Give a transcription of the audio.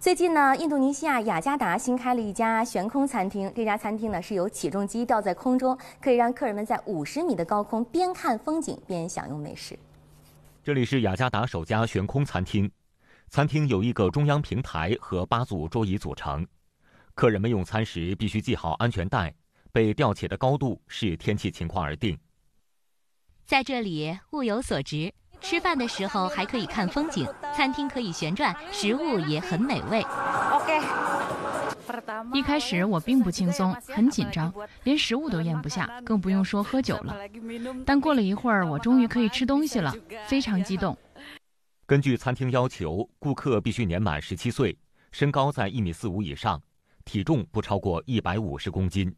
最近呢，印度尼西亚雅加达新开了一家悬空餐厅。这家餐厅呢是由起重机吊在空中，可以让客人们在五十米的高空边看风景边享用美食。这里是雅加达首家悬空餐厅，餐厅有一个中央平台和八组桌椅组成。客人们用餐时必须系好安全带，被吊起的高度视天气情况而定。在这里物有所值。吃饭的时候还可以看风景，餐厅可以旋转，食物也很美味。一开始我并不轻松，很紧张，连食物都咽不下，更不用说喝酒了。但过了一会儿，我终于可以吃东西了，非常激动。根据餐厅要求，顾客必须年满十七岁，身高在一米四五以上，体重不超过一百五十公斤。